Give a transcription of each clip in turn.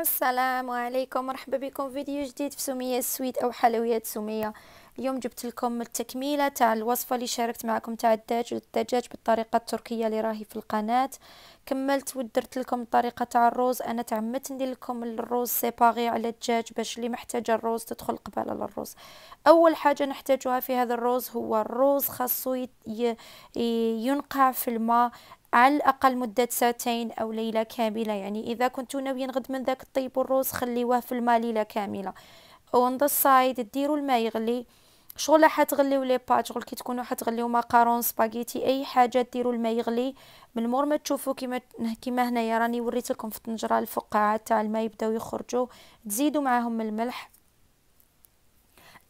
السلام عليكم مرحبا بكم فيديو جديد في سمية السويت او حلويات سمية اليوم جبت لكم التكميله تاع الوصفه اللي شاركت معكم تاع الدجاج والدجاج بالطريقه التركيه اللي راهي في القناه كملت ودرت لكم الطريقه تاع الروز انا تعمدت ندير لكم الروز سيباغي على الدجاج باش اللي محتاجه الروز تدخل قبل على الروز اول حاجه نحتاجها في هذا الروز هو الروز خاصو ينقع في الماء على الأقل مدة ساعتين أو ليلة كاملة يعني إذا كنتو ناويين غد من ذاك طيبوا الروز خليوه في الماء ليلة كاملة اون ذا سايد ديروا الماء يغلي شغل حتغليو لي بات شغل كي تكونوا حتغليو ماكارون سباغيتي اي حاجه ديروا الماء يغلي من مور ما تشوفوا كيما كيما هنايا راني وريت لكم في الطنجره الفقاعات تاع الماء يبداو يخرجوا تزيدوا معاهم الملح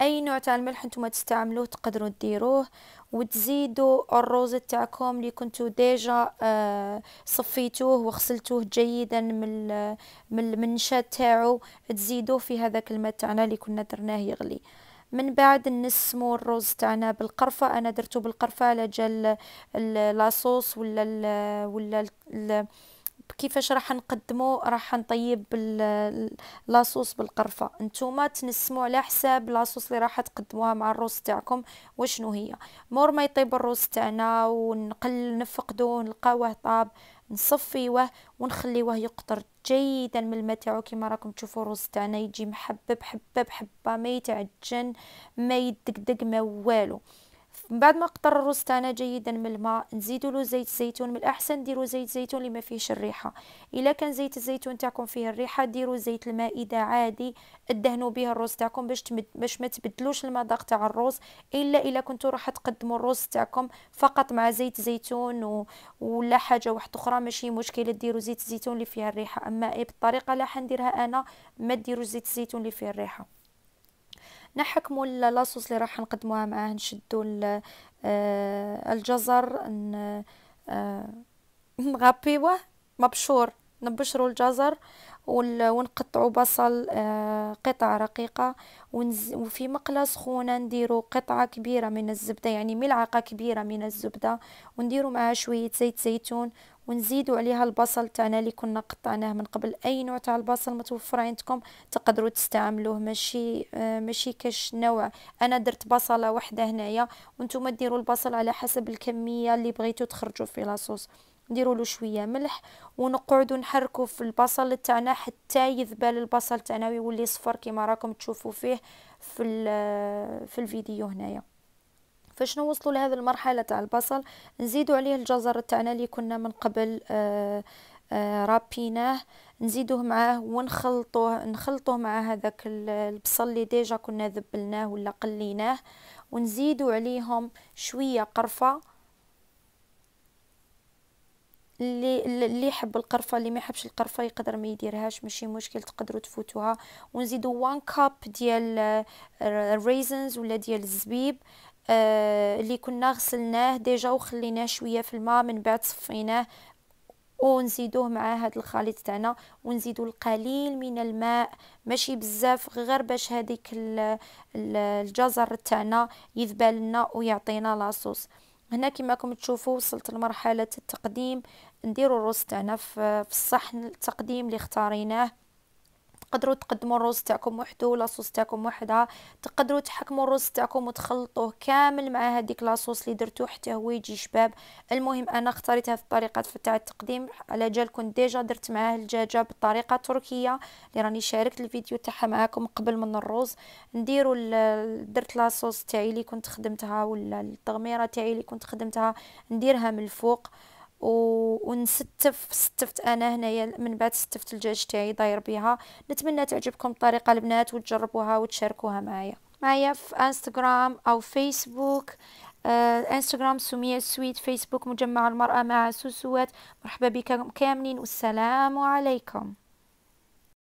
اي نوع تاع الملح نتوما تستعملوه تقدروا ديروه وتزيدوا الروز تاعكم اللي كنتو ديجا آه، صفيتوه وغسلتوه جيدا من من النشا تاعو تزيدوه في هذاك الماء تاعنا اللي كنا درناه يغلي من بعد نسمو الرز تاعنا بالقرفه انا درتو بالقرفه لا جال لاصوص ولا الـ ولا الـ كيفاش راح نقدمو راح نطيب لاصوص بالقرفه نتوما تنسمو على حساب لاصوص اللي راح تقدموها مع الروز تاعكم وشنو هي مور ما يطيب الروز تاعنا ونقل نفقدوه نلقاوه طاب نصفيوه ونخليوه يقطر جيدا من المتاعو كما راكم تشوفوا الرز تاعنا يجي محبب حبه بحبه ما يتعجن ما يدقدق ما والو من بعد ما قطر تاعنا جيدا من الماء نزيدوا له زيت الزيتون من الاحسن ديروا زيت زيتون اللي ما فيهش الريحه الا كان زيت الزيتون تاعكم فيه الريحه ديروا زيت المائده عادي دهنوا به الروز تاعكم باش باش ما تبدلوش المذاق تاع الروز الا الا كنتوا راح تقدموا الروز تاعكم فقط مع زيت زيتون و... ولا حاجه واحده اخرى ماشي مشكله ديروا زيت الزيتون اللي فيها الريحه اما بالطريقه اللي حنديرها انا ما ديروا زيت الزيتون اللي فيه الريحه نحكموا لاصوص اللي راح نقدموها معاه نشدوا آه، الجزر آه، نغبيوه مبشور نبشروا الجزر ونقطعوا بصل آه، قطع رقيقة وفي مقلة سخونة نديروا قطعة كبيرة من الزبدة يعني ملعقة كبيرة من الزبدة ونديروا معها شوية زيت زيتون ونزيدوا عليها البصل تاعنا اللي كنا قطعناه من قبل اي نوع تاع البصل متوفر عندكم تقدروا تستعملوه ماشي آه ماشي كاش نوع انا درت بصله وحده هنايا وانتم ديروا البصل على حسب الكميه اللي بغيتوا تخرجوا في لاصوص نديروا له شويه ملح ونقعدوا نحركوا في البصل تاعنا حتى يذبل البصل تاعنا ويولي صفر كما راكم تشوفوا فيه في آه، في الفيديو هنايا فاش نوصلوا لهذه المرحله تاع البصل نزيدوا عليه الجزر تاعنا اللي كنا من قبل آه، آه، رابيناه نزيدوه معاه ونخلطوه نخلطوه مع هذاك البصل اللي ديجا كنا ذبلناه ولا قليناه ونزيدوا عليهم شويه قرفه اللي اللي يحب القرفه اللي ما يحبش القرفه يقدر ما يديرهاش ماشي مشكل تقدروا تفوتوها ونزيدوا 1 كاب ديال الريزنز آه، ولا ديال الزبيب آه، اللي كنا غسلناه ديجا وخليناه شويه في الماء من بعد صفيناه ونزيدوه مع هذا الخليط تاعنا ونزيدو القليل من الماء ماشي بزاف غير باش هذيك الجزر تاعنا يذبل لنا ويعطينا لاصوص هنا كما راكم تشوفوا وصلت لمرحله التقديم نديروا الروس تاعنا في الصحن التقديم اللي اختاريناه تقدروا تقدموا الرز تاعكم وحده لاصوص تاعكم وحدها تقدروا تحكموا الرز تاعكم وتخلطوه كامل مع هذيك لاصوص اللي درتو حتى هو يجي شباب المهم انا اختاريتها في الطريقه تاع التقديم على جال كنت ديجا درت معاه الدجاجه بالطريقه التركيه اللي راني شاركت الفيديو تاعها معاكم قبل من الرز نديروا درت لاصوص تاعي اللي كنت خدمتها ولا التغميره تاعي اللي كنت خدمتها نديرها من الفوق ونستف ستفت انا هنايا من بعد ستفت الدجاج تاعي داير بها نتمنى تعجبكم الطريقه البنات وتجربوها وتشاركوها معايا معايا في انستغرام او فيسبوك آه انستغرام سمية سويت فيسبوك مجمع المرأة مع سوسوات مرحبا بكم كاملين والسلام عليكم